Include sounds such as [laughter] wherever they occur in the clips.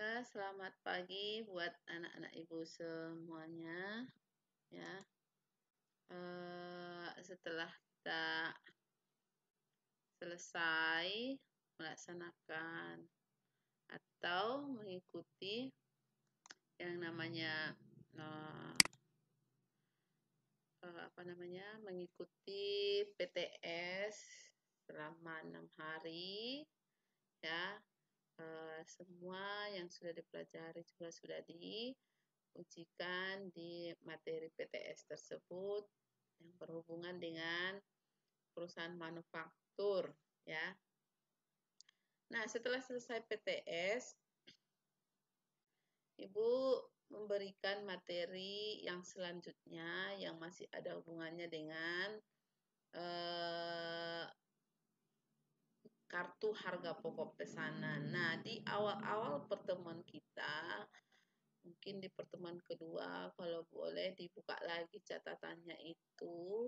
Ya, selamat pagi buat anak-anak ibu semuanya. Ya, e, setelah kita selesai melaksanakan atau mengikuti yang namanya e, e, apa namanya mengikuti PTS selama enam hari, ya Eh, semua yang sudah dipelajari juga sudah diujikan di materi PTS tersebut yang berhubungan dengan perusahaan manufaktur ya. Nah, setelah selesai PTS Ibu memberikan materi yang selanjutnya yang masih ada hubungannya dengan eh, kartu harga pokok pesanan. Nah, di awal-awal pertemuan kita, mungkin di pertemuan kedua, kalau boleh dibuka lagi catatannya itu.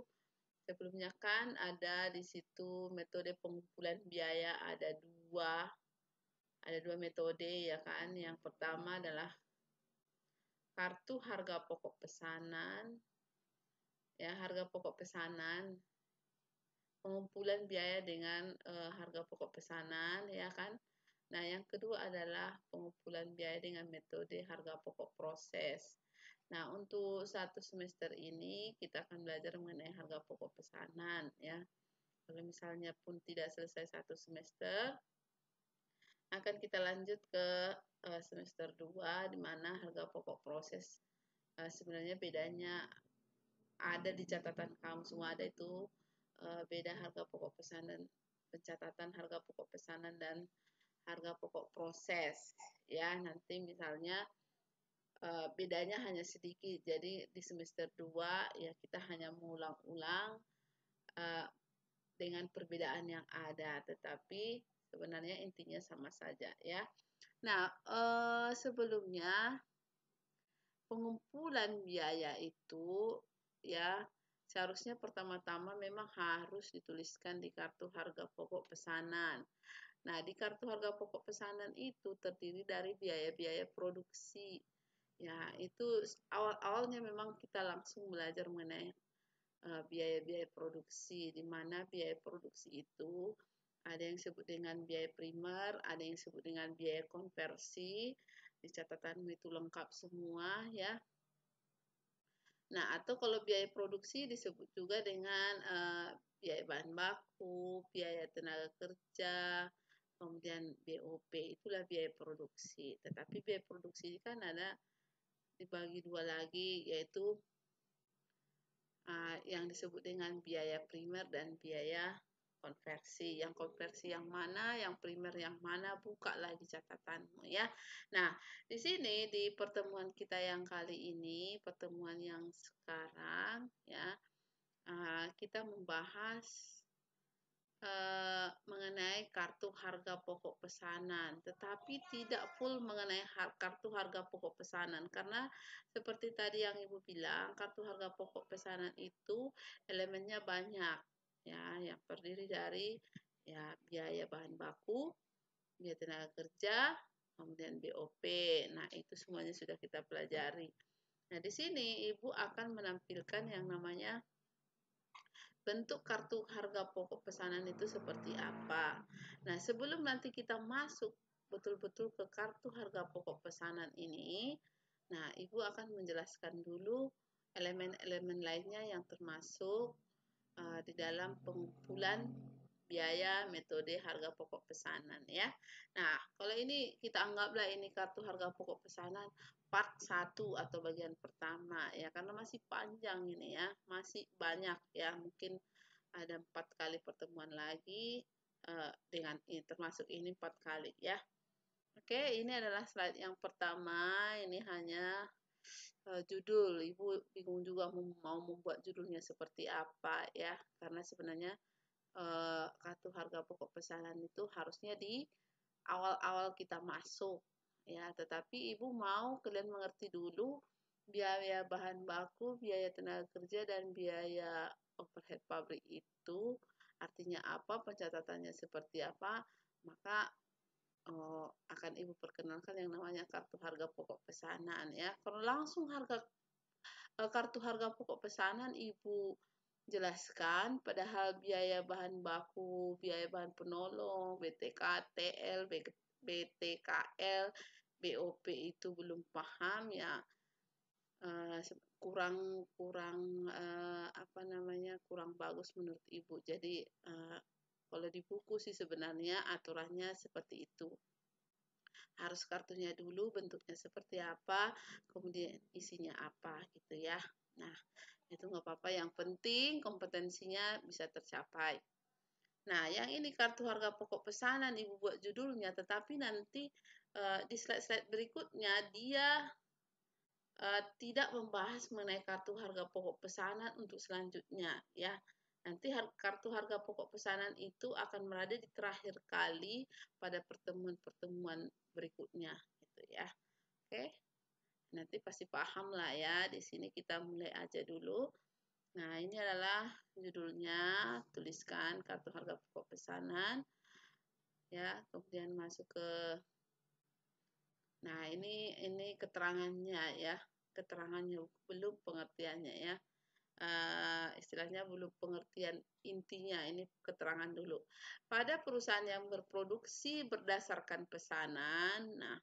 Sebelumnya kan ada di situ metode pengumpulan biaya ada dua, ada dua metode ya kan. Yang pertama adalah kartu harga pokok pesanan, ya harga pokok pesanan pengumpulan biaya dengan e, harga pokok pesanan ya kan. Nah, yang kedua adalah pengumpulan biaya dengan metode harga pokok proses. Nah, untuk satu semester ini kita akan belajar mengenai harga pokok pesanan ya. Kalau misalnya pun tidak selesai satu semester, akan kita lanjut ke eh, semester 2 di mana harga pokok proses eh, sebenarnya bedanya ada di catatan kamu semua ada itu Eh, beda harga pokok pesanan pencatatan harga pokok pesanan dan harga pokok proses ya nanti misalnya eh, bedanya hanya sedikit jadi di semester 2 ya kita hanya mengulang-ulang eh, dengan perbedaan yang ada tetapi sebenarnya intinya sama saja ya nah sebelumnya pengumpulan biaya itu ya seharusnya pertama-tama memang harus dituliskan di kartu harga pokok pesanan. Nah, di kartu harga pokok pesanan itu terdiri dari biaya-biaya produksi. Ya, itu awal-awalnya memang kita langsung belajar mengenai eh, biaya-biaya uh, produksi, di mana biaya produksi itu ada yang disebut dengan biaya primer, ada yang disebut dengan biaya konversi. Di catatanmu itu lengkap semua ya. Nah, atau kalau biaya produksi disebut juga dengan uh, biaya bahan baku, biaya tenaga kerja, kemudian BOP, itulah biaya produksi. Tetapi biaya produksi kan ada dibagi dua lagi, yaitu uh, yang disebut dengan biaya primer dan biaya konversi. Yang konversi yang mana, yang primer yang mana, buka lagi catatanmu ya. Nah, di sini di pertemuan kita yang kali ini, pertemuan yang sekarang ya, eh, kita membahas eh, mengenai kartu harga pokok pesanan, tetapi tidak full mengenai har kartu harga pokok pesanan karena seperti tadi yang ibu bilang kartu harga pokok pesanan itu elemennya banyak ya yang terdiri dari ya biaya bahan baku, biaya tenaga kerja, kemudian BOP. Nah, itu semuanya sudah kita pelajari. Nah, di sini Ibu akan menampilkan yang namanya bentuk kartu harga pokok pesanan itu seperti apa. Nah, sebelum nanti kita masuk betul-betul ke kartu harga pokok pesanan ini, nah Ibu akan menjelaskan dulu elemen-elemen lainnya yang termasuk Eh, di dalam pengumpulan biaya metode harga pokok pesanan ya. Nah, kalau ini kita anggaplah ini kartu harga pokok pesanan part 1 atau bagian pertama ya karena masih panjang ini ya, masih banyak ya. Mungkin ada empat kali pertemuan lagi uh, dengan ini termasuk ini empat kali ya. Oke, ini adalah slide yang pertama. Ini hanya uh, judul. Ibu bingung juga mau membuat judulnya seperti apa ya, karena sebenarnya uh, kartu harga pokok pesanan itu harusnya di awal-awal kita masuk ya, tetapi ibu mau kalian mengerti dulu biaya bahan baku, biaya tenaga kerja dan biaya overhead pabrik itu artinya apa, pencatatannya seperti apa, maka oh, akan ibu perkenalkan yang namanya kartu harga pokok pesanan ya. Kalau langsung harga eh, kartu harga pokok pesanan ibu jelaskan padahal biaya bahan baku, biaya bahan penolong, BTK, TL, BTKL, BOP itu belum paham ya eh, kurang kurang eh, apa namanya kurang bagus menurut ibu. Jadi kalau di buku sih sebenarnya aturannya seperti itu. Harus kartunya dulu bentuknya seperti apa, kemudian isinya apa gitu ya. Nah, itu nggak apa-apa. Yang penting kompetensinya bisa tercapai. Nah, yang ini kartu harga pokok pesanan Ibu buat judulnya, tetapi nanti uh, di slide-slide berikutnya dia uh, tidak membahas mengenai kartu harga pokok pesanan untuk selanjutnya ya. Nanti kartu harga pokok pesanan itu akan berada di terakhir kali pada pertemuan-pertemuan berikutnya gitu ya. Oke. Nanti pasti paham lah ya. Di sini kita mulai aja dulu. Nah, ini adalah judulnya, tuliskan kartu harga pokok pesanan. Ya, kemudian masuk ke Nah, ini ini keterangannya ya. Keterangannya belum pengertiannya ya uh, istilahnya dulu pengertian intinya ini keterangan dulu. Pada perusahaan yang berproduksi berdasarkan pesanan, nah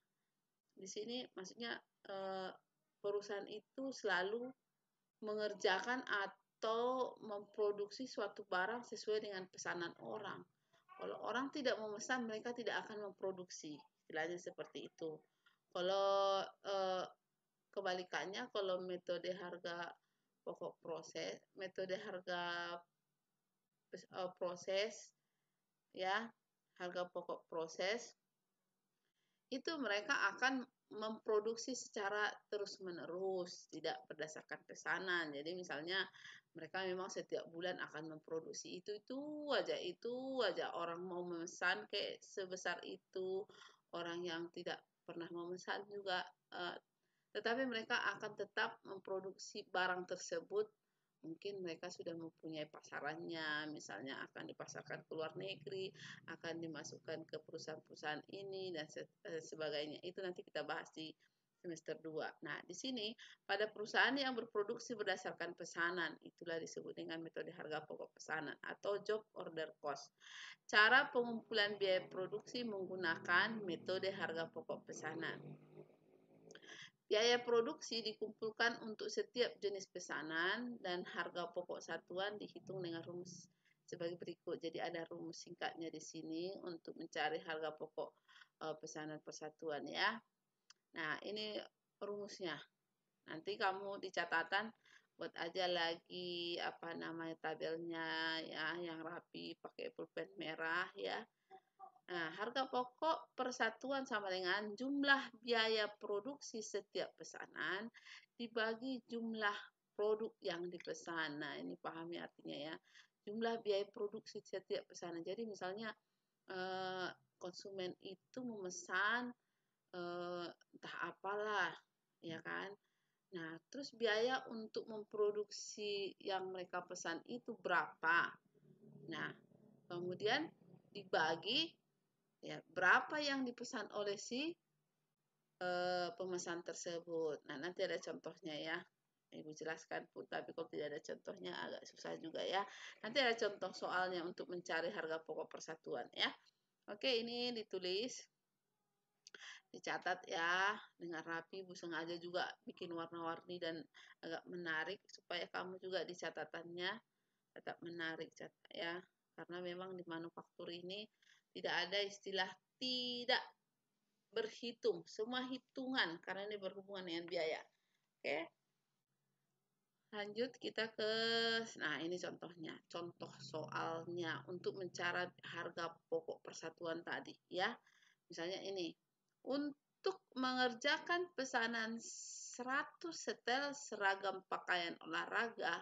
di sini maksudnya uh, perusahaan itu selalu mengerjakan atau memproduksi suatu barang sesuai dengan pesanan orang. Kalau orang tidak memesan, mereka tidak akan memproduksi. Istilahnya seperti itu. Kalau uh, kebalikannya, kalau metode harga pokok proses, metode harga eh, proses, ya, harga pokok proses, itu mereka akan memproduksi secara terus-menerus, tidak berdasarkan pesanan. Jadi misalnya mereka memang setiap bulan akan memproduksi itu itu aja itu aja orang mau memesan kayak sebesar itu, orang yang tidak pernah memesan juga uh, tetapi mereka akan tetap memproduksi barang tersebut mungkin mereka sudah mempunyai pasarannya, misalnya akan dipasarkan ke luar negeri, akan dimasukkan ke perusahaan-perusahaan ini dan eh, sebagainya. Itu nanti kita bahas di semester 2. Nah, di sini pada perusahaan yang berproduksi berdasarkan pesanan, itulah disebut dengan metode harga pokok pesanan atau job order cost. Cara pengumpulan biaya produksi menggunakan metode harga pokok pesanan. Biaya produksi dikumpulkan untuk setiap jenis pesanan dan harga pokok satuan dihitung dengan rumus sebagai berikut. Jadi ada rumus singkatnya di sini untuk mencari harga pokok eh, pesanan persatuan ya. Nah, ini rumusnya. Nanti kamu di buat aja lagi apa namanya tabelnya ya yang rapi pakai pulpen merah ya. Nah, harga pokok persatuan sama dengan jumlah biaya produksi setiap pesanan dibagi jumlah produk yang dipesan. Nah, ini pahami artinya ya. Jumlah biaya produksi setiap pesanan. Jadi misalnya eh, konsumen itu memesan eh, entah apalah, ya hmm. kan? Nah, terus biaya untuk memproduksi yang mereka pesan itu berapa? Nah, kemudian dibagi ya berapa yang dipesan oleh si e, pemesan tersebut nah nanti ada contohnya ya ibu jelaskan pun tapi kalau tidak ada contohnya agak susah juga ya nanti ada contoh soalnya untuk mencari harga pokok persatuan ya oke ini ditulis dicatat ya dengan rapi Bu sengaja juga bikin warna-warni dan agak menarik supaya kamu juga di catatannya tetap menarik ya karena memang di manufaktur ini tidak ada istilah tidak berhitung. Semua hitungan karena ini berhubungan dengan biaya. Oke. Lanjut kita ke nah ini contohnya. Contoh soalnya untuk mencari harga pokok persatuan tadi ya. Misalnya ini. Untuk mengerjakan pesanan 100 setel seragam pakaian olahraga.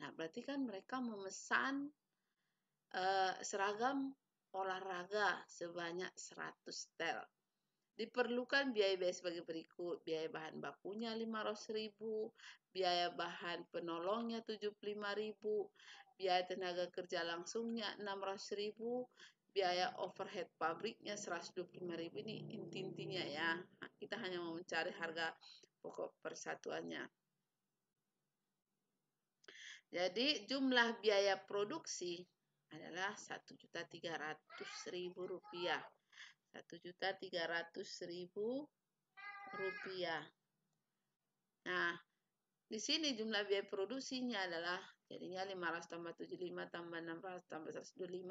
Nah, berarti kan mereka memesan uh, seragam olahraga sebanyak 100 tel. Diperlukan biaya-biaya sebagai berikut. Biaya bahan bakunya 500.000, biaya bahan penolongnya 75.000, biaya tenaga kerja langsungnya 600.000, biaya overhead pabriknya 125.000 ini inti-intinya ya. Kita hanya mau mencari harga pokok persatuannya. Jadi jumlah biaya produksi adalah satu juta tiga ratus ribu rupiah. satu juta tiga ratus ribu rupiah. Nah, di sini jumlah biaya produksinya adalah jadinya 500 tambah 75 tambah 600 tambah 125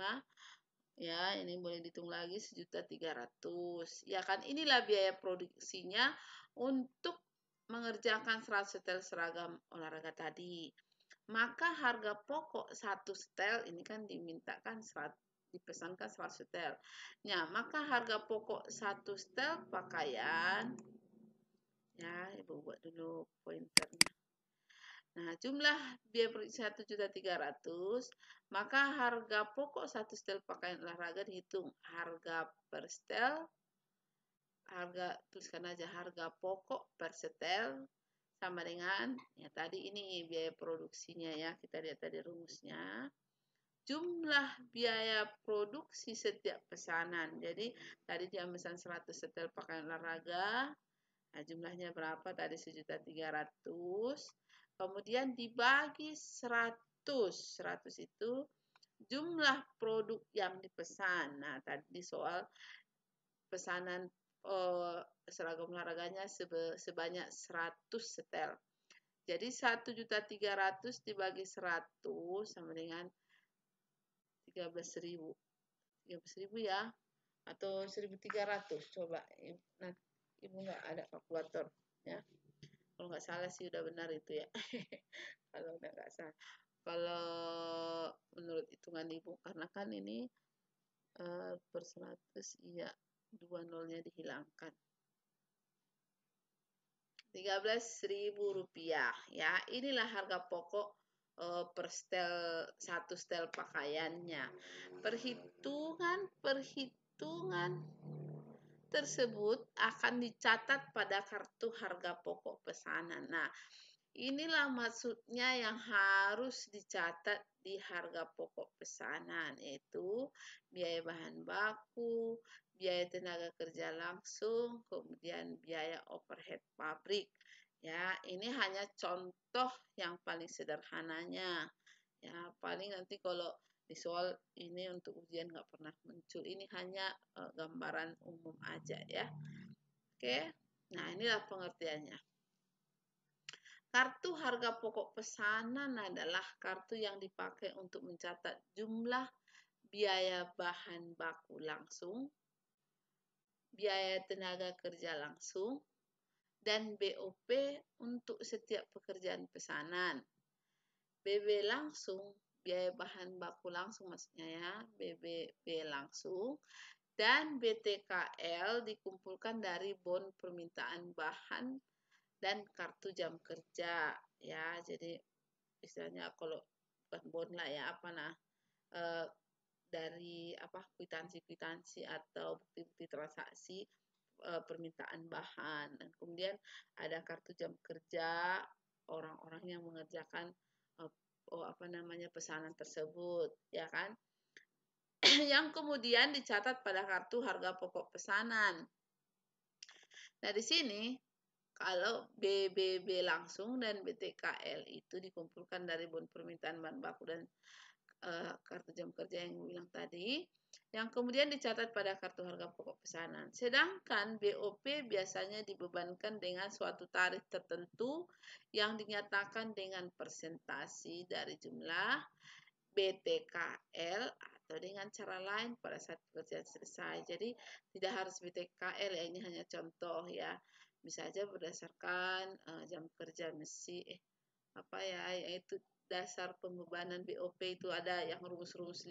ya ini boleh dihitung lagi sejuta ratus ya kan inilah biaya produksinya untuk mengerjakan 100 setel seragam olahraga tadi maka harga pokok satu setel ini kan dimintakan 100, dipesankan satu setel. Ya, maka harga pokok satu setel pakaian ya, Ibu buat dulu pointernya. Nah, jumlah biaya periksa 1.300, maka harga pokok satu setel pakaian olahraga dihitung. Harga per setel harga tuliskan aja harga pokok per setel sama dengan ya tadi ini biaya produksinya ya kita lihat tadi rumusnya jumlah biaya produksi setiap pesanan jadi tadi dia pesan 100 setel pakaian olahraga nah, jumlahnya berapa tadi sejuta tiga kemudian dibagi 100 100 itu jumlah produk yang dipesan nah tadi soal pesanan uh, seragam olahraganya sebe, sebanyak 100 setel. Jadi 1.300 dibagi 100 sama dengan 13.000. 13.000 ya atau 1.300 coba nah, ibu nggak ada kalkulator ya kalau nggak salah sih udah benar itu ya [laughs] kalau udah nggak salah kalau menurut hitungan ibu karena kan ini uh, per 100 iya dua nolnya dihilangkan. 13.000 rupiah ya. Inilah harga pokok uh, per stel satu stel pakaiannya. Perhitungan perhitungan tersebut akan dicatat pada kartu harga pokok pesanan. Nah, inilah maksudnya yang harus dicatat di harga pokok pesanan yaitu biaya bahan baku, biaya tenaga kerja langsung, kemudian biaya overhead pabrik. Ya, ini hanya contoh yang paling sederhananya. Ya, paling nanti kalau di soal ini untuk ujian nggak pernah muncul. Ini hanya uh, gambaran umum aja ya. Oke, nah inilah pengertiannya. Kartu harga pokok pesanan adalah kartu yang dipakai untuk mencatat jumlah biaya bahan baku langsung, biaya tenaga kerja langsung, dan BOP untuk setiap pekerjaan pesanan. BB langsung, biaya bahan baku langsung maksudnya ya, BBB langsung, dan BTKL dikumpulkan dari bon permintaan bahan dan kartu jam kerja ya jadi istilahnya kalau bukan bon lah ya apa nah e, dari apa kwitansi-kwitansi atau bukti-bukti transaksi e, permintaan bahan dan kemudian ada kartu jam kerja orang-orang yang mengerjakan e, oh apa namanya pesanan tersebut ya kan [clears throat] yang kemudian dicatat pada kartu harga pokok pesanan. Nah, di sini kalau BBB langsung dan BTKL itu dikumpulkan dari bon permintaan bahan baku dan Eh, kartu jam kerja yang bilang tadi yang kemudian dicatat pada kartu harga pokok pesanan. Sedangkan BOP biasanya dibebankan dengan suatu tarif tertentu yang dinyatakan dengan persentasi dari jumlah BTKL atau dengan cara lain pada saat pekerjaan selesai. Jadi tidak harus BTKL ya ini hanya contoh ya. Bisa aja berdasarkan eh, jam kerja mesin eh apa ya yaitu dasar pembebanan BOP itu ada yang rumus-rumus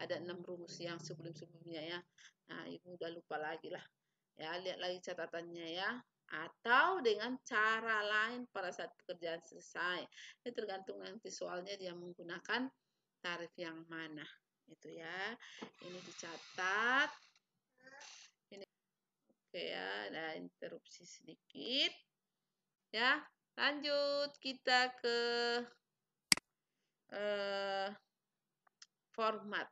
ada enam rumus yang sebelum-sebelumnya ya. Nah, ibu udah lupa lagi lah. Ya, lihat lagi catatannya ya. Atau dengan cara lain pada saat pekerjaan selesai. Ini tergantung nanti soalnya dia menggunakan tarif yang mana. Itu ya. Ini dicatat. Ini oke ya. Nah, interupsi sedikit. Ya, lanjut kita ke eh, format.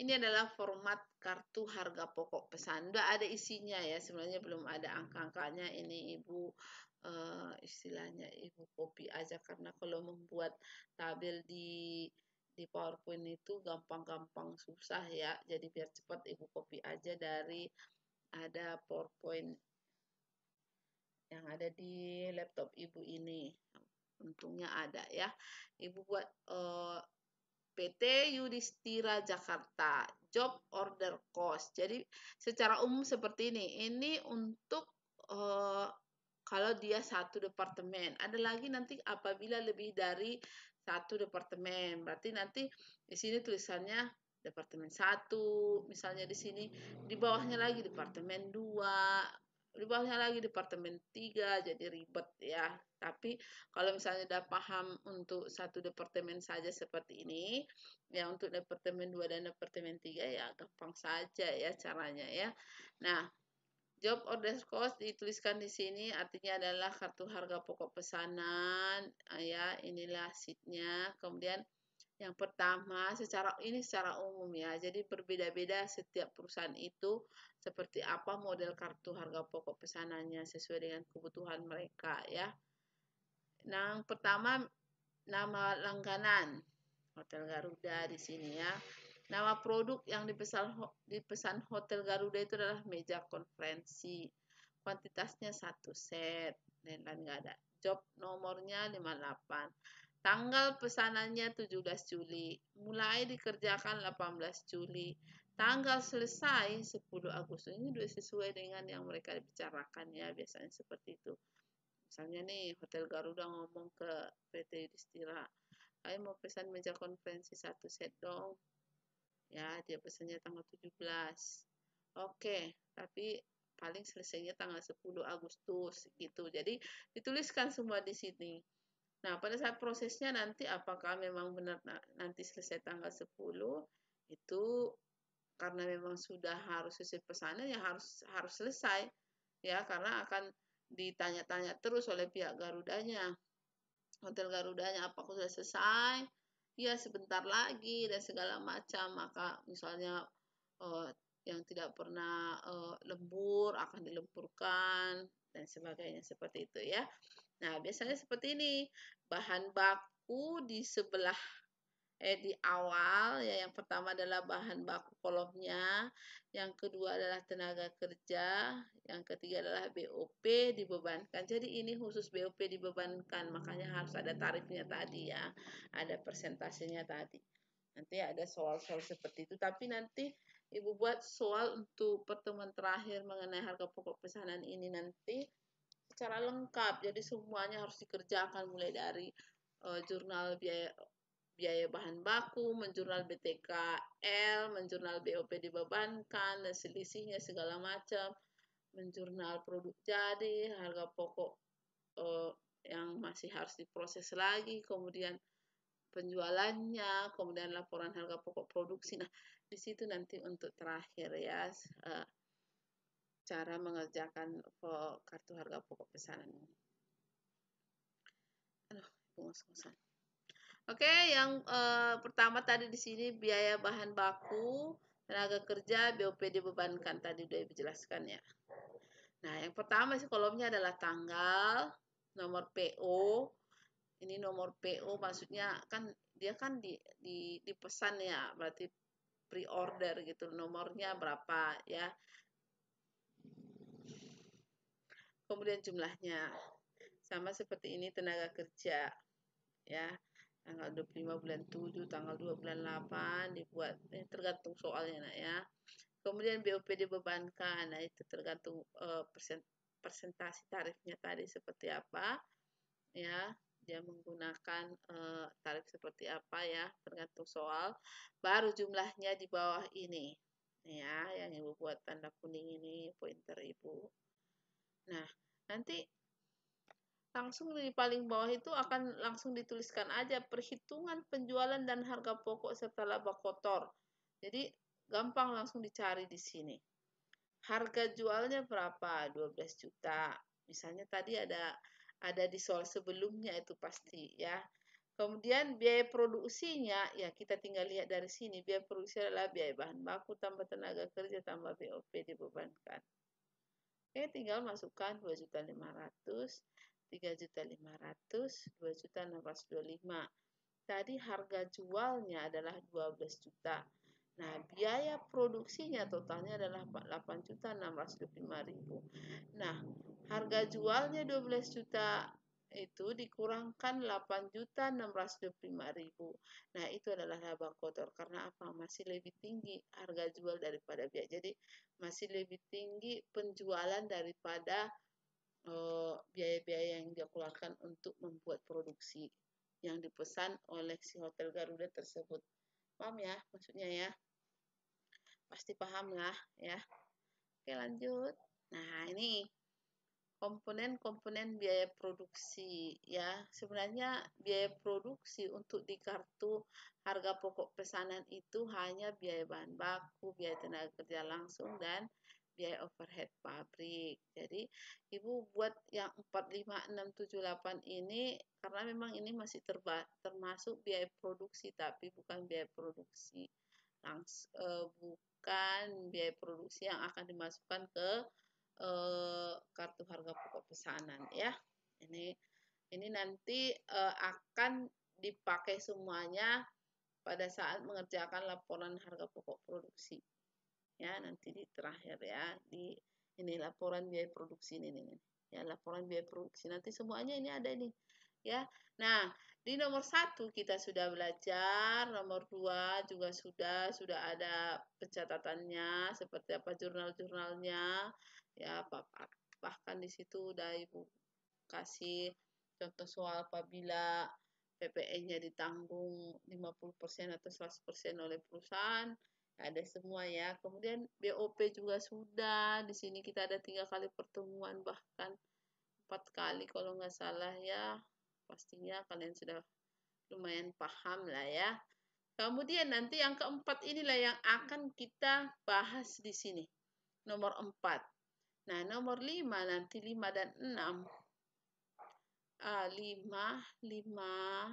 Ini adalah format kartu harga pokok pesan. Udah ada isinya ya, sebenarnya belum ada angka-angkanya. Ini ibu eh, istilahnya ibu kopi aja karena kalau membuat tabel di di PowerPoint itu gampang-gampang susah ya. Jadi biar cepat ibu kopi aja dari ada PowerPoint yang ada di laptop ibu ini untungnya ada ya ibu buat uh, eh, PT Yudhistira Jakarta job order cost jadi secara umum seperti ini ini untuk uh, kalau dia satu departemen. Ada lagi nanti apabila lebih dari satu departemen. Berarti nanti di sini tulisannya departemen satu, misalnya di sini di bawahnya lagi departemen dua, bawahnya lagi departemen 3 jadi ribet ya tapi kalau misalnya udah paham untuk satu departemen saja seperti ini ya untuk departemen 2 dan departemen 3 ya gampang saja ya caranya ya nah job order cost dituliskan di sini artinya adalah kartu harga pokok pesanan eh, ya inilah sheetnya kemudian yang pertama, secara ini secara umum ya. Jadi berbeda-beda setiap perusahaan itu seperti apa model kartu harga pokok pesanannya sesuai dengan kebutuhan mereka ya. Nah, Yang pertama nama langganan Hotel Garuda di sini ya. Nama produk yang dipesan dipesan Hotel Garuda itu adalah meja konferensi. Kuantitasnya satu set, dan nggak ada. Job nomornya 58. Tanggal pesanannya 17 Juli. Mulai dikerjakan 18 Juli. Tanggal selesai 10 Agustus ini sudah sesuai dengan yang mereka bicarakan ya, biasanya seperti itu. Misalnya nih, Hotel Garuda ngomong ke PT Yudhistira, saya mau pesan meja konferensi satu set dong. Ya, dia pesannya tanggal 17. Oke, tapi paling selesainya tanggal 10 Agustus gitu. Jadi dituliskan semua di sini. Nah, pada saat prosesnya nanti apakah memang benar nanti selesai tanggal 10 itu karena memang sudah harus sisi pesanan ya harus harus selesai ya karena akan ditanya-tanya terus oleh pihak Garudanya hotel Garudanya apa sudah selesai ya sebentar lagi dan segala macam maka misalnya uh, yang tidak pernah uh, lembur akan dilemburkan dan sebagainya seperti itu ya nah biasanya seperti ini bahan baku di sebelah eh, di awal ya yang pertama adalah bahan baku kolomnya, yang kedua adalah tenaga kerja, yang ketiga adalah BOP dibebankan. Jadi ini khusus BOP dibebankan, makanya harus ada tarifnya tadi ya, ada persentasenya tadi. Nanti ada soal-soal seperti itu, tapi nanti Ibu buat soal untuk pertemuan terakhir mengenai harga pokok pesanan ini nanti secara lengkap. Jadi semuanya harus dikerjakan mulai dari uh, jurnal biaya biaya bahan baku, menjurnal BTKL, menjurnal BOP dibebankan, dan selisihnya segala macam, menjurnal produk jadi, harga pokok uh, yang masih harus diproses lagi, kemudian penjualannya, kemudian laporan harga pokok produksi. Nah, di situ nanti untuk terakhir ya uh, cara mengerjakan eh, kartu harga pokok pesanan ini. Aduh, Oke, okay, yang uh, pertama tadi di sini biaya bahan baku, tenaga kerja, BOP dibebankan tadi sudah dijelaskan ya. Nah, yang pertama sih kolomnya adalah tanggal, nomor PO. Ini nomor PO maksudnya kan dia kan di di dipesan ya, berarti pre-order gitu. Nomornya berapa ya. Kemudian jumlahnya. Sama seperti ini tenaga kerja ya tanggal 25 bulan 7, tanggal 2 bulan 8 dibuat eh, tergantung soalnya nak ya. Kemudian BOP dibebankan, nah itu tergantung eh, persen, persentase tarifnya tadi seperti apa ya. Dia menggunakan eh, tarif seperti apa ya, tergantung soal. Baru jumlahnya di bawah ini ya, yang ibu buat tanda kuning ini pointer ibu. Nah, nanti langsung di paling bawah itu akan langsung dituliskan aja perhitungan penjualan dan harga pokok serta laba kotor. Jadi gampang langsung dicari di sini. Harga jualnya berapa? 12 juta. Misalnya tadi ada ada di soal sebelumnya itu pasti ya. Kemudian biaya produksinya ya kita tinggal lihat dari sini. Biaya produksi adalah biaya bahan baku tambah tenaga kerja tambah BOP dibebankan. Oke, tinggal masukkan 2.500. 3.500, 2.625. Tadi harga jualnya adalah 12 juta. Nah, biaya produksinya totalnya adalah 8.625.000. Nah, harga jualnya 12 juta itu dikurangkan 8.625.000. Nah, itu adalah laba kotor karena apa? Masih lebih tinggi harga jual daripada biaya. Jadi, masih lebih tinggi penjualan daripada eh, biaya -biaya dikeluarkan untuk membuat produksi yang dipesan oleh si Hotel Garuda tersebut. Paham ya maksudnya ya? Pasti paham lah ya. Oke lanjut. Nah ini komponen-komponen biaya produksi ya. Sebenarnya biaya produksi untuk di kartu harga pokok pesanan itu hanya biaya bahan baku, biaya tenaga kerja langsung dan biaya overhead pabrik. Jadi Ibu buat yang 45678 ini karena memang ini masih terba termasuk biaya produksi tapi bukan biaya produksi langs e, bukan biaya produksi yang akan dimasukkan ke e, kartu harga pokok pesanan ya. Ini ini nanti e, akan dipakai semuanya pada saat mengerjakan laporan harga pokok produksi ya nanti di terakhir ya di ini laporan biaya produksi ini, ini, ya laporan biaya produksi nanti semuanya ini ada ini ya nah di nomor satu kita sudah belajar nomor dua juga sudah sudah ada pencatatannya seperti apa jurnal-jurnalnya ya bahkan di situ udah ibu kasih contoh soal apabila PPN-nya ditanggung 50% atau 100% oleh perusahaan ada semua ya. Kemudian BOP juga sudah. Di sini kita ada tiga kali pertemuan bahkan empat kali kalau nggak salah ya. Pastinya kalian sudah lumayan paham lah ya. Kemudian nanti yang keempat inilah yang akan kita bahas di sini. Nomor empat. Nah, nomor lima nanti lima dan enam. Ah, lima, lima,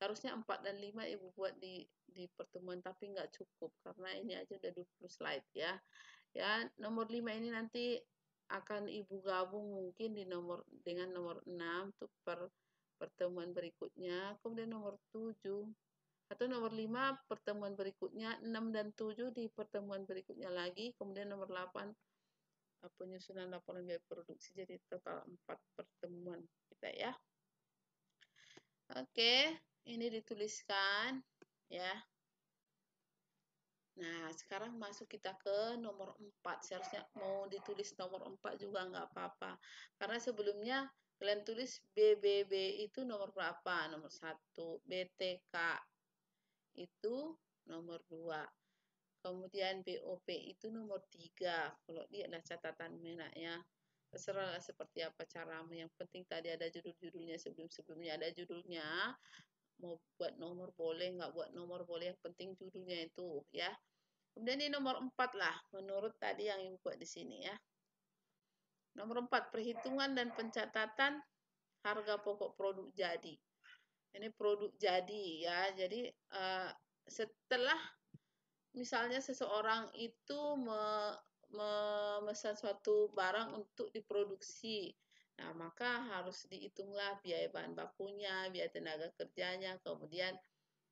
harusnya 4 dan 5 ibu buat di di pertemuan tapi nggak cukup karena ini aja udah 20 slide ya ya nomor 5 ini nanti akan ibu gabung mungkin di nomor dengan nomor 6 untuk per pertemuan berikutnya kemudian nomor 7 atau nomor 5 pertemuan berikutnya 6 dan 7 di pertemuan berikutnya lagi kemudian nomor 8 eh, penyusunan laporan biaya produksi jadi total 4 pertemuan kita ya oke okay ini dituliskan ya Nah, sekarang masuk kita ke nomor 4. Seharusnya mau ditulis nomor 4 juga nggak apa-apa. Karena sebelumnya kalian tulis BBB itu nomor berapa? Nomor 1. BTK itu nomor 2. Kemudian BOP itu nomor 3. Kalau dia ada catatan menaknya. Terserahlah seperti apa caramu. Yang penting tadi ada judul-judulnya sebelum-sebelumnya. Ada judulnya mau buat nomor boleh nggak buat nomor boleh yang penting judulnya itu ya kemudian ini nomor empat lah menurut tadi yang ibu buat di sini ya nomor empat perhitungan dan pencatatan harga pokok produk jadi ini produk jadi ya jadi uh, setelah misalnya seseorang itu me, memesan suatu barang untuk diproduksi Nah, maka harus dihitunglah biaya bahan bakunya, biaya tenaga kerjanya, kemudian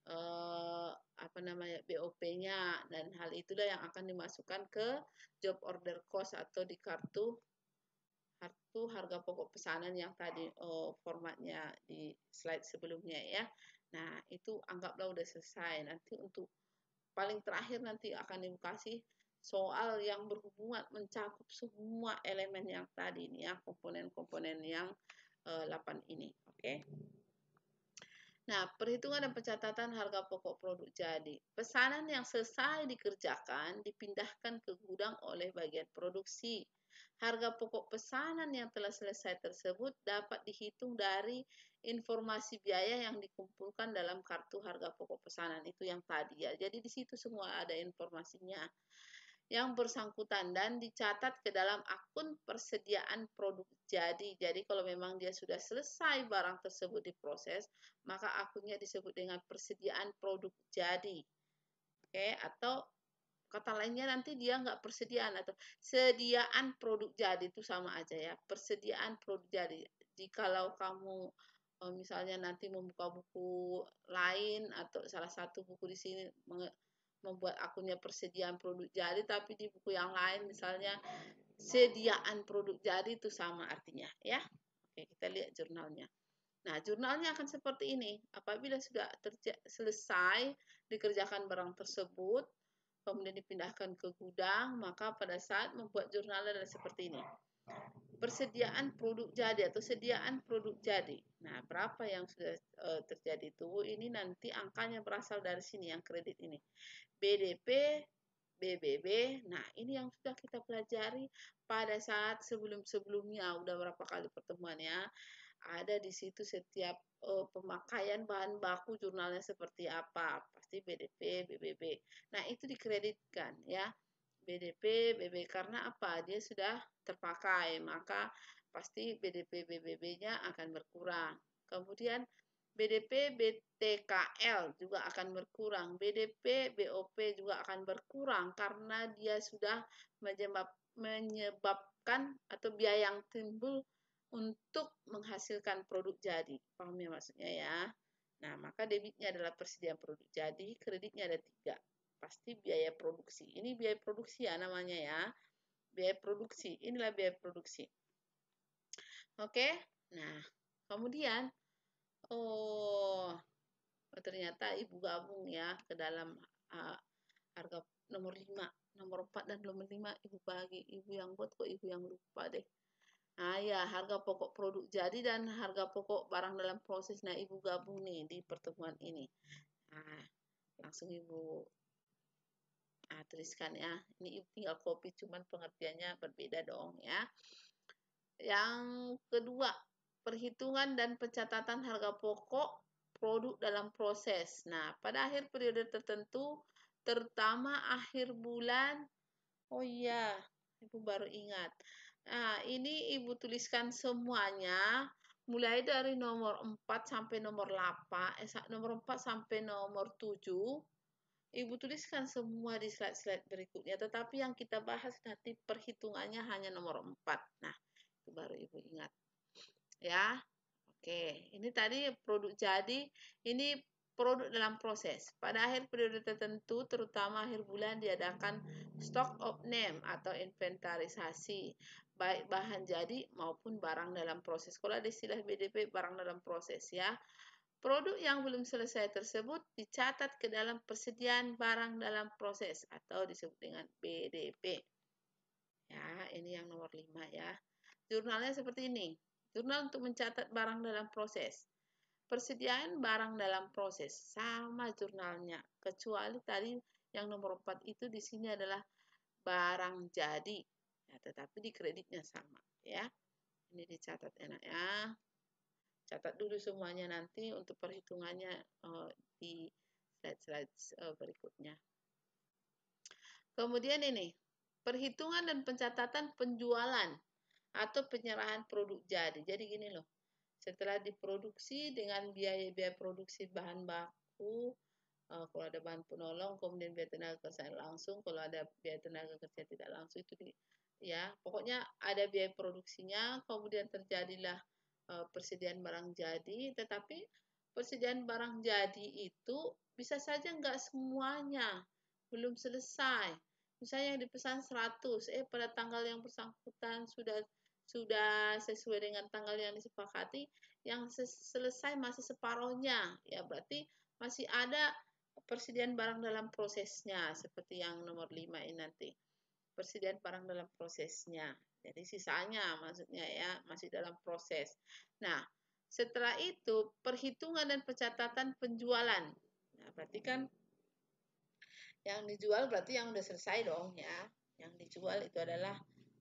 eh, apa namanya BOP-nya dan hal itulah yang akan dimasukkan ke job order cost atau di kartu kartu harga pokok pesanan yang tadi oh, formatnya di slide sebelumnya ya. Nah, itu anggaplah udah selesai. Nanti untuk paling terakhir nanti akan dikasih soal yang berhubungan mencakup semua elemen yang tadi ini ya komponen-komponen yang uh, eh, 8 ini oke okay? Nah, perhitungan dan pencatatan harga pokok produk jadi. Pesanan yang selesai dikerjakan dipindahkan ke gudang oleh bagian produksi. Harga pokok pesanan yang telah selesai tersebut dapat dihitung dari informasi biaya yang dikumpulkan dalam kartu harga pokok pesanan itu yang tadi ya. Jadi di situ semua ada informasinya yang bersangkutan dan dicatat ke dalam akun persediaan produk jadi. Jadi kalau memang dia sudah selesai barang tersebut diproses, maka akunnya disebut dengan persediaan produk jadi. Oke, atau kata lainnya nanti dia nggak persediaan atau sediaan produk jadi itu sama aja ya. Persediaan produk jadi. kalau kamu eh, misalnya nanti membuka buku lain atau salah satu buku di sini membuat akunnya persediaan produk jadi tapi di buku yang lain misalnya sediaan produk jadi itu sama artinya ya oke kita lihat jurnalnya nah jurnalnya akan seperti ini apabila sudah selesai dikerjakan barang tersebut kemudian dipindahkan ke gudang maka pada saat membuat jurnal adalah seperti ini persediaan produk jadi atau sediaan produk jadi Nah, berapa yang sudah eh, e, terjadi tubuh ini nanti angkanya berasal dari sini yang kredit ini. BDP, BBB. Nah, ini yang sudah kita pelajari pada saat sebelum-sebelumnya udah berapa kali pertemuan ya. Ada di situ setiap e, pemakaian bahan baku jurnalnya seperti apa. Pasti BDP, BBB. Nah, itu dikreditkan ya. BDP, BB karena apa? Dia sudah terpakai, maka pasti BDP BBB-nya akan berkurang. Kemudian BDP BTKL juga akan berkurang, BDP BOP juga akan berkurang karena dia sudah menyebabkan atau biaya yang timbul untuk menghasilkan produk jadi. Paham ya maksudnya ya? Nah, maka debitnya adalah persediaan produk jadi, kreditnya ada tiga. Pasti biaya produksi. Ini biaya produksi ya namanya ya. Biaya produksi, inilah biaya produksi. Oke, nah kemudian oh ternyata ibu gabung ya ke dalam uh, harga nomor 5, nomor 4 dan nomor 5 ibu bagi, ibu yang buat kok ibu yang lupa deh. Nah ya harga pokok produk jadi dan harga pokok barang dalam proses. Nah ibu gabung nih di pertemuan ini. Nah langsung ibu nah, tuliskan ya. Ini ibu tinggal copy cuman pengertiannya berbeda dong ya. Yang kedua, perhitungan dan pencatatan harga pokok produk dalam proses. Nah, pada akhir periode tertentu, terutama akhir bulan, oh iya, Ibu baru ingat. Nah, ini Ibu tuliskan semuanya mulai dari nomor 4 sampai nomor 8, eh, nomor 4 sampai nomor 7. Ibu tuliskan semua di slide-slide berikutnya, tetapi yang kita bahas nanti perhitungannya hanya nomor 4. Nah, baru ibu ingat ya oke ini tadi produk jadi ini produk dalam proses pada akhir periode tertentu terutama akhir bulan diadakan stock of name atau inventarisasi baik bahan jadi maupun barang dalam proses kalau ada istilah BDP barang dalam proses ya Produk yang belum selesai tersebut dicatat ke dalam persediaan barang dalam proses atau disebut dengan BDP. Ya, ini yang nomor 5 ya. Jurnalnya seperti ini. Jurnal untuk mencatat barang dalam proses. Persediaan barang dalam proses sama jurnalnya, kecuali tadi yang nomor 4 itu di sini adalah barang jadi. Ya, tetapi di kreditnya sama, ya. Ini dicatat enak ya. Catat dulu semuanya nanti untuk perhitungannya uh, di slide-slide uh, berikutnya. Kemudian ini, perhitungan dan pencatatan penjualan atau penyerahan produk jadi. Jadi gini loh, setelah diproduksi dengan biaya-biaya produksi bahan baku, eh, kalau ada bahan penolong, kemudian biaya tenaga kerja langsung, kalau ada biaya tenaga kerja tidak langsung itu di, ya pokoknya ada biaya produksinya, kemudian terjadilah eh, persediaan barang jadi, tetapi persediaan barang jadi itu bisa saja nggak semuanya belum selesai. Misalnya yang dipesan 100, eh pada tanggal yang bersangkutan sudah sudah sesuai dengan tanggal yang disepakati yang selesai masih separohnya ya berarti masih ada persediaan barang dalam prosesnya seperti yang nomor 5 ini nanti persediaan barang dalam prosesnya jadi sisanya maksudnya ya masih dalam proses nah setelah itu perhitungan dan pencatatan penjualan nah berarti kan yang dijual berarti yang sudah selesai dong ya yang dijual itu adalah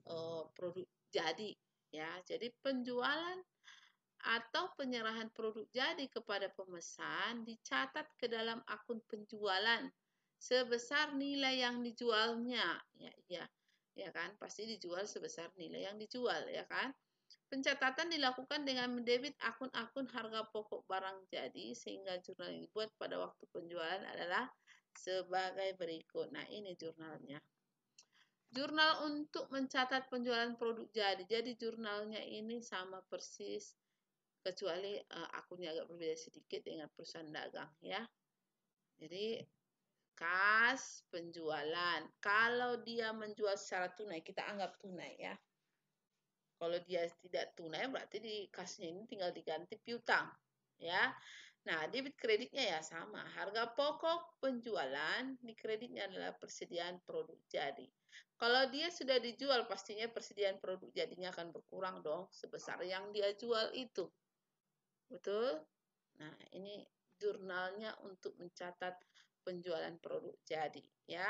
uh, produk jadi ya. Jadi penjualan atau penyerahan produk jadi kepada pemesan dicatat ke dalam akun penjualan sebesar nilai yang dijualnya ya ya ya kan pasti dijual sebesar nilai yang dijual ya kan pencatatan dilakukan dengan mendebit akun-akun harga pokok barang jadi sehingga jurnal yang dibuat pada waktu penjualan adalah sebagai berikut nah ini jurnalnya Jurnal untuk mencatat penjualan produk jadi. Jadi jurnalnya ini sama persis kecuali uh, akunnya agak berbeda sedikit dengan perusahaan dagang ya. Jadi kas penjualan. Kalau dia menjual secara tunai, kita anggap tunai ya. Kalau dia tidak tunai berarti di kasnya ini tinggal diganti piutang ya. Nah, debit kreditnya ya sama. Harga pokok penjualan di kreditnya adalah persediaan produk jadi. Kalau dia sudah dijual, pastinya persediaan produk jadinya akan berkurang dong sebesar yang dia jual itu. Betul? Nah, ini jurnalnya untuk mencatat penjualan produk jadi ya.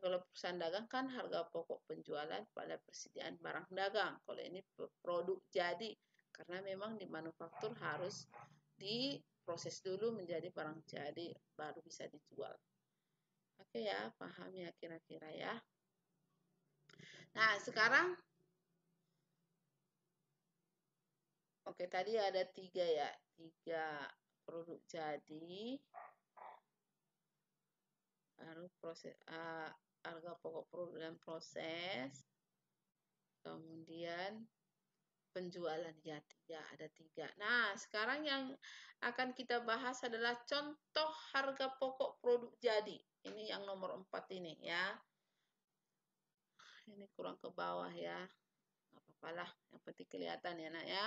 Kalau perusahaan dagang kan harga pokok penjualan pada persediaan barang dagang. Kalau ini produk jadi karena memang di manufaktur harus diproses dulu menjadi barang jadi baru bisa dijual. Oke ya, paham ya kira-kira ya. Nah, sekarang Oke, tadi ada tiga ya, tiga produk jadi, lalu proses uh, harga pokok produk dan proses, kemudian penjualan ya tiga ada tiga. Nah, sekarang yang akan kita bahas adalah contoh harga pokok produk jadi. Ini yang nomor empat ini ya ini kurang ke bawah ya apa yang penting kelihatan ya nak ya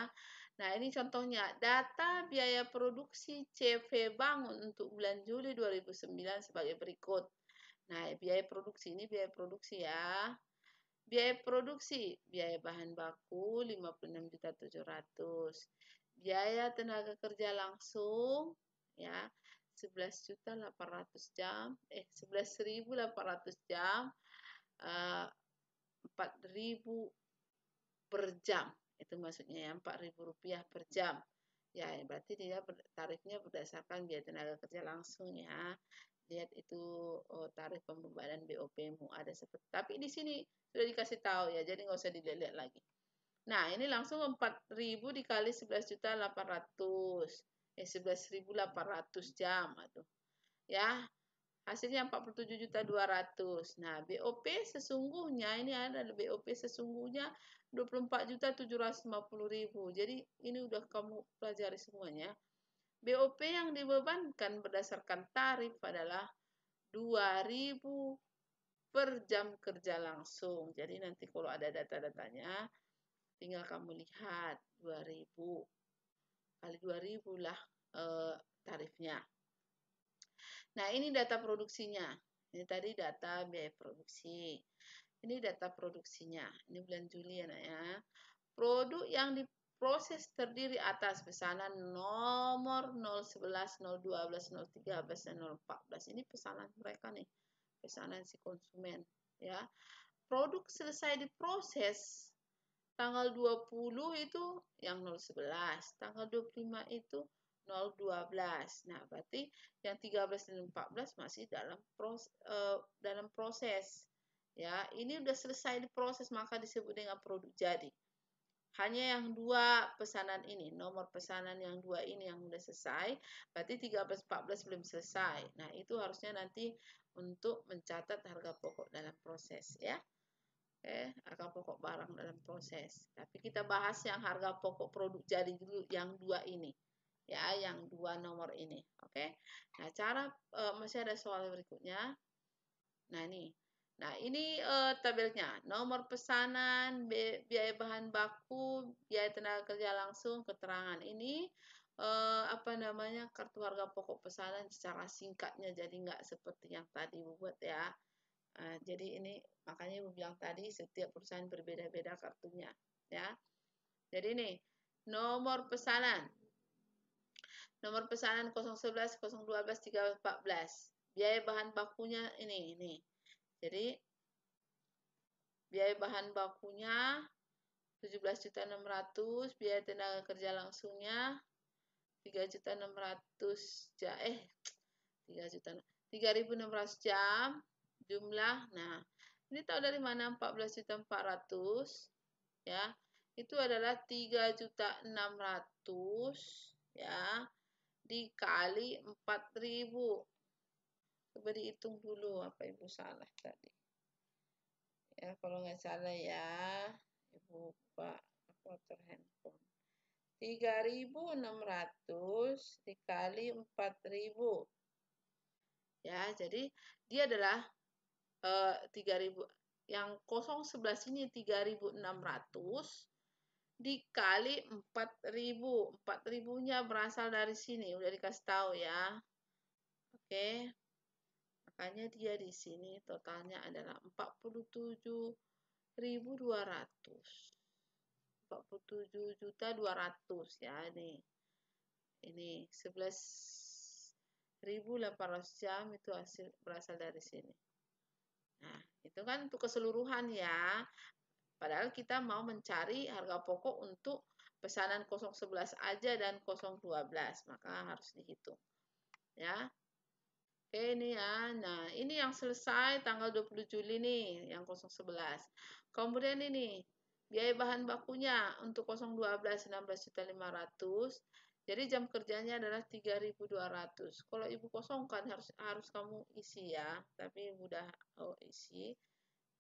nah ini contohnya data biaya produksi CV Bangun untuk bulan Juli 2009 sebagai berikut nah biaya produksi ini biaya produksi ya biaya produksi biaya bahan baku 56.700 biaya tenaga kerja langsung ya 11.800 jam eh 11.800 jam uh, 4.000 per jam. Itu maksudnya ya, 4.000 rupiah per jam. Ya, berarti dia tarifnya berdasarkan biaya tenaga kerja langsung ya. Lihat itu oh, tarif pembebanan BOP-mu ada seperti. Tapi di sini sudah dikasih tahu ya, jadi nggak usah dilihat lagi. Nah, ini langsung 4.000 dikali 11.800. Eh, 11.800 jam. Aduh. Ya, hasilnya 47 juta 200. Nah, BOP sesungguhnya ini ada BOP sesungguhnya 24 juta 750 ribu. Jadi ini udah kamu pelajari semuanya. BOP yang dibebankan berdasarkan tarif adalah 2000 per jam kerja langsung. Jadi nanti kalau ada data-datanya tinggal kamu lihat 2000 kali 2000 lah e, tarifnya. Nah, ini data produksinya. Ini tadi data biaya produksi. Ini data produksinya. Ini bulan Juli ya, nak ya. Produk yang diproses terdiri atas pesanan nomor 011, 012, 013, dan 014. Ini pesanan mereka nih. Pesanan si konsumen. Ya. Produk selesai diproses tanggal 20 itu yang 011, tanggal 25 itu 012. Nah, berarti yang 13 dan 14 masih dalam proses, uh, dalam proses. Ya, ini sudah selesai di proses maka disebut dengan produk jadi. Hanya yang dua pesanan ini, nomor pesanan yang dua ini yang sudah selesai, berarti 13 14 belum selesai. Nah, itu harusnya nanti untuk mencatat harga pokok dalam proses ya. Oke, harga pokok barang dalam proses. Tapi kita bahas yang harga pokok produk jadi dulu yang dua ini ya yang dua nomor ini oke okay? nah cara e, masih ada soal berikutnya nah ini nah ini e, tabelnya nomor pesanan biaya bahan baku biaya tenaga kerja langsung keterangan ini e, apa namanya kartu harga pokok pesanan secara singkatnya jadi nggak seperti yang tadi buat ya e, jadi ini makanya ibu bilang tadi setiap perusahaan berbeda-beda kartunya ya jadi ini nomor pesanan nomor pesanan 011, 012, 314. Biaya bahan bakunya ini, ini. Jadi biaya bahan bakunya 17.600, biaya tenaga kerja langsungnya 3.600 jam eh 3 juta 3.600 jam jumlah. Nah, ini tahu dari mana 14.400 ya. Itu adalah 3.600 ya dikali 4000 coba dihitung dulu apa ibu salah tadi ya kalau nggak salah ya ibu pak motor handphone 3600 dikali 4000 ya jadi dia adalah e, eh, 3000 yang kosong 011 ini 3600 dikali 4000. 4000-nya berasal dari sini, udah dikasih tahu ya. Oke. Makanya dia di sini totalnya adalah 47.200. 47 juta 200 ya ini. Ini 11.800 jam itu hasil berasal dari sini. Nah, itu kan untuk keseluruhan ya. Padahal kita mau mencari harga pokok untuk pesanan 011 aja dan 012, maka harus dihitung. Ya. Oke, ini ya. Nah, ini yang selesai tanggal 20 Juli nih, yang 011. Kemudian ini biaya bahan bakunya untuk 012 16.500. Jadi jam kerjanya adalah 3.200. Kalau ibu kosongkan harus harus kamu isi ya, tapi mudah oh, isi.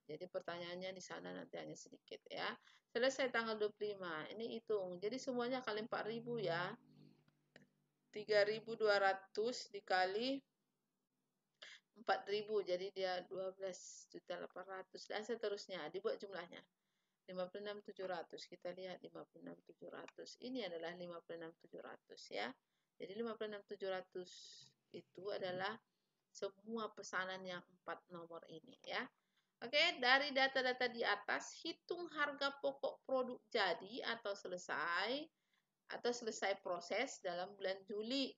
Jadi pertanyaannya di sana nanti hanya sedikit ya. Selesai tanggal 25. Ini hitung. Jadi semuanya kali 4000 ya. 3200 dikali 4000 jadi dia 12.800 dan seterusnya dibuat jumlahnya 56.700 kita lihat 56.700 ini adalah 56.700 ya jadi 56.700 itu adalah semua pesanan yang empat nomor ini ya Oke, dari data-data di atas, hitung harga pokok produk jadi atau selesai, atau selesai proses dalam bulan Juli.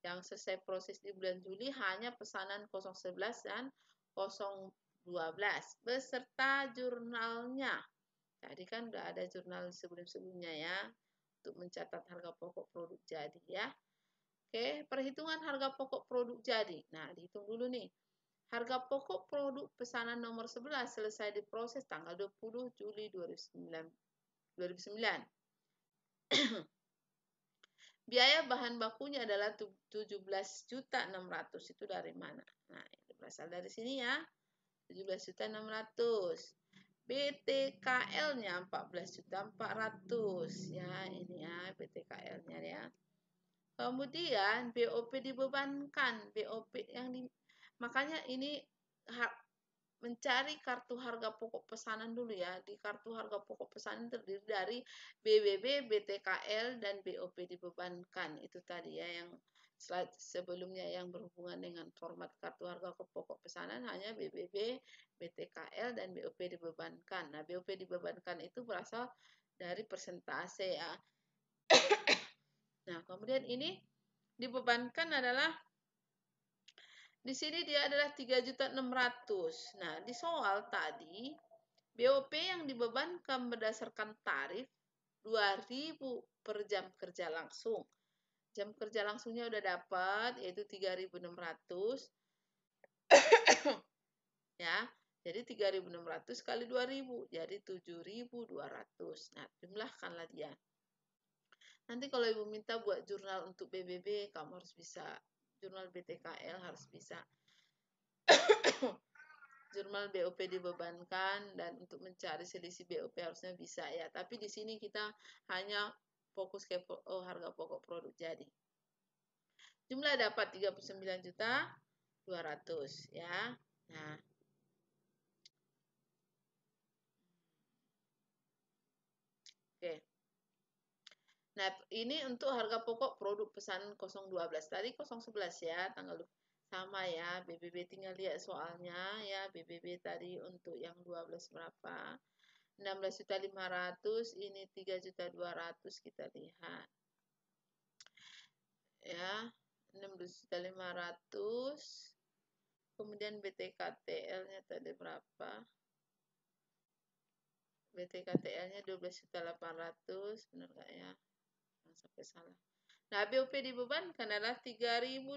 Yang selesai proses di bulan Juli hanya pesanan 011 dan 012, beserta jurnalnya. Tadi kan udah ada jurnal sebelum-sebelumnya ya, untuk mencatat harga pokok produk jadi ya. Oke, perhitungan harga pokok produk jadi. Nah, dihitung dulu nih. Harga pokok produk pesanan nomor 11 selesai diproses tanggal 20 Juli 2009. 2009. [clears throat] Biaya bahan bakunya adalah 17.600 itu dari mana? Nah, itu berasal dari sini ya. 17.600. BTKL-nya 14.400 ya ini ya BTKL-nya ya. Kemudian BOP dibebankan, BOP yang di Makanya ini mencari kartu harga pokok pesanan dulu ya. Di kartu harga pokok pesanan terdiri dari BBB, BTKL, dan BOP dibebankan. Itu tadi ya yang slide sebelumnya yang berhubungan dengan format kartu harga pokok pesanan hanya BBB, BTKL, dan BOP dibebankan. Nah, BOP dibebankan itu berasal dari persentase ya. [coughs] nah, kemudian ini dibebankan adalah di sini dia adalah 3.600. Nah, di soal tadi BOP yang dibebankan berdasarkan tarif 2.000 per jam kerja langsung. Jam kerja langsungnya udah dapat yaitu 3.600. [coughs] ya. Jadi 3.600 kali 2.000 jadi 7.200. Nah, jumlahkanlah dia. Nanti kalau Ibu minta buat jurnal untuk BBB, kamu harus bisa jurnal BTKL harus bisa [coughs] jurnal BOP dibebankan dan untuk mencari selisih BOP harusnya bisa ya tapi di sini kita hanya fokus ke oh, harga pokok produk jadi jumlah dapat 39 juta 200 ya nah Nah, ini untuk harga pokok produk pesan 012. Tadi 011 ya, tanggal sama ya BBB tinggal lihat soalnya ya BBB tadi untuk yang 12 berapa 16.500 ini 3.200 kita lihat ya 16.500 kemudian BTKTL-nya tadi berapa BTKTL-nya 12.800 benar enggak ya sampai salah. Nah, BOP dibebankan adalah 3.200.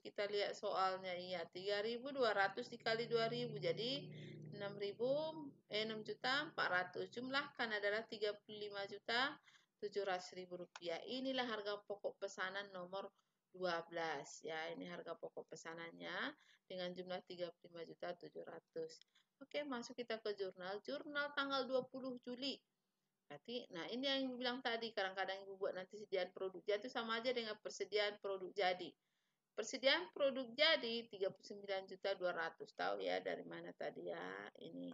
Kita lihat soalnya, iya 3.200 dikali 2.000 jadi 6.000 eh 6 Jumlahkan adalah 35.700.000 rupiah. Inilah harga pokok pesanan nomor 12 ya. Ini harga pokok pesanannya dengan jumlah 35.700. Oke, masuk kita ke jurnal. Jurnal tanggal 20 Juli Nanti, nah ini yang ibu bilang tadi, kadang-kadang ibu buat nanti sediaan produk jadi itu sama aja dengan persediaan produk jadi. Persediaan produk jadi 39.200 tahu ya dari mana tadi ya ini.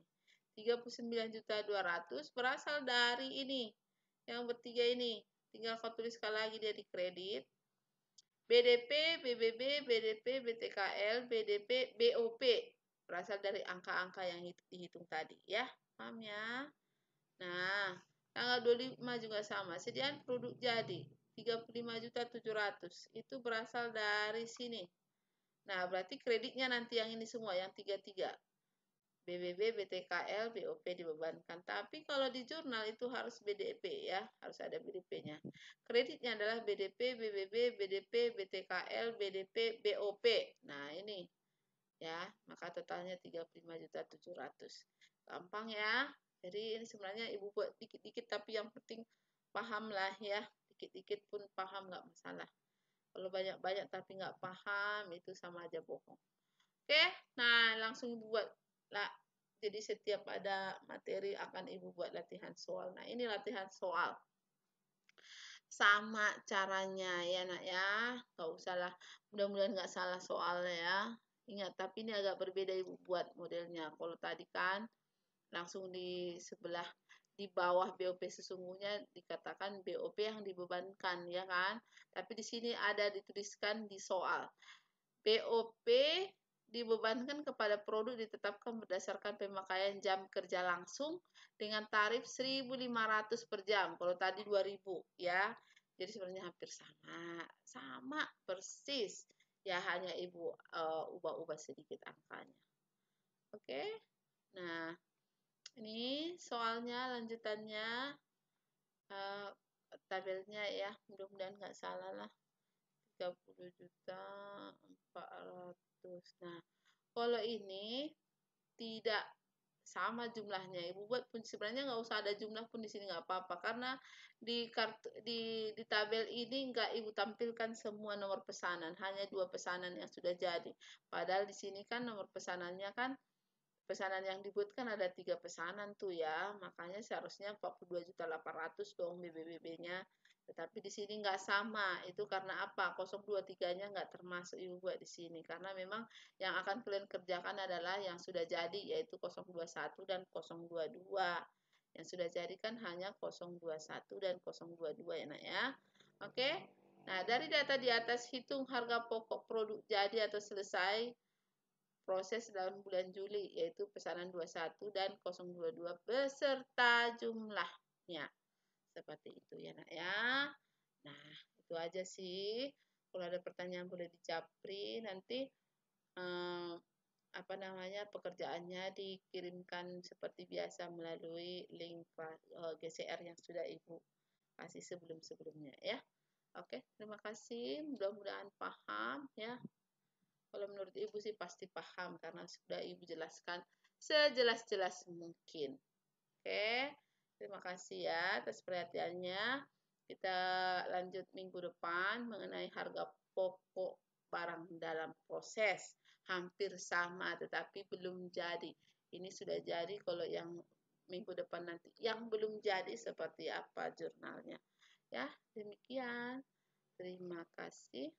39.200 berasal dari ini yang bertiga ini. Tinggal kau tulis sekali lagi dari kredit. BDP, BBB, BDP, BTKL, BDP, BOP berasal dari angka-angka yang dihitung tadi ya. Paham ya? Nah, tanggal 25 juga sama Sedian produk jadi juta 35.700 itu berasal dari sini nah berarti kreditnya nanti yang ini semua yang 33 BBB, BTKL, BOP dibebankan tapi kalau di jurnal itu harus BDP ya harus ada BDP-nya kreditnya adalah BDP, BBB, BDP, BTKL, BDP, BOP nah ini ya maka totalnya 35.700 gampang ya jadi ini sebenarnya ibu buat dikit-dikit tapi yang penting paham lah ya. Dikit-dikit pun paham nggak masalah. Kalau banyak-banyak tapi nggak paham itu sama aja bohong. Oke, nah langsung buat lah. Jadi setiap ada materi akan ibu buat latihan soal. Nah ini latihan soal. Sama caranya ya nak ya. Gak lah. Mudah-mudahan nggak salah soalnya ya. Ingat, tapi ini agak berbeda ibu buat modelnya. Kalau tadi kan langsung di sebelah di bawah BOP sesungguhnya dikatakan BOP yang dibebankan ya kan tapi di sini ada dituliskan di soal BOP dibebankan kepada produk ditetapkan berdasarkan pemakaian jam kerja langsung dengan tarif 1.500 per jam. Kalau tadi 2.000 ya. Jadi sebenarnya hampir sama. Sama persis. Ya hanya Ibu eh, ubah-ubah sedikit angkanya. Oke. Okay? Nah, ini soalnya lanjutannya uh, tabelnya ya mudah-mudahan nggak salah lah 30 juta 400 nah kalau ini tidak sama jumlahnya ibu buat pun sebenarnya nggak usah ada jumlah pun di sini nggak apa-apa karena di kartu di di tabel ini nggak ibu tampilkan semua nomor pesanan hanya dua pesanan yang sudah jadi padahal di sini kan nomor pesanannya kan pesanan yang dibuat kan ada tiga pesanan tuh ya makanya seharusnya 42 juta 800 dong BBBB-nya tetapi di sini nggak sama itu karena apa 023-nya nggak termasuk buat di sini karena memang yang akan kalian kerjakan adalah yang sudah jadi yaitu 021 dan 022 yang sudah jadi kan hanya 021 dan 022 ya nak ya oke nah dari data di atas hitung harga pokok produk jadi atau selesai proses dalam bulan Juli yaitu pesanan 21 dan 022 beserta jumlahnya. Seperti itu ya nak ya. Nah, itu aja sih. Kalau ada pertanyaan boleh dicapri nanti eh, apa namanya pekerjaannya dikirimkan seperti biasa melalui link eh, GCR yang sudah Ibu kasih sebelum-sebelumnya ya. Oke, terima kasih. Mudah-mudahan paham ya. Kalau menurut ibu sih pasti paham karena sudah ibu jelaskan sejelas-jelas mungkin. Oke, terima kasih ya atas perhatiannya. Kita lanjut minggu depan mengenai harga pokok barang dalam proses. Hampir sama tetapi belum jadi. Ini sudah jadi kalau yang minggu depan nanti. Yang belum jadi seperti apa jurnalnya. Ya, demikian. Terima kasih.